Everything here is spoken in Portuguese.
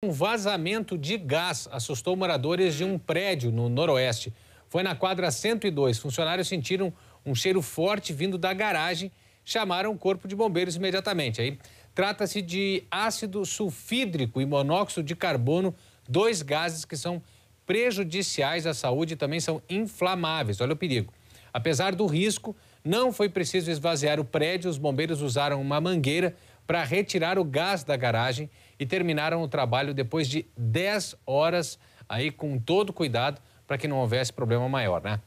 Um vazamento de gás assustou moradores de um prédio no Noroeste. Foi na quadra 102. Funcionários sentiram um cheiro forte vindo da garagem, chamaram o corpo de bombeiros imediatamente. Aí trata-se de ácido sulfídrico e monóxido de carbono, dois gases que são prejudiciais à saúde e também são inflamáveis. Olha o perigo. Apesar do risco, não foi preciso esvaziar o prédio, os bombeiros usaram uma mangueira para retirar o gás da garagem e terminaram o trabalho depois de 10 horas, aí com todo cuidado, para que não houvesse problema maior, né?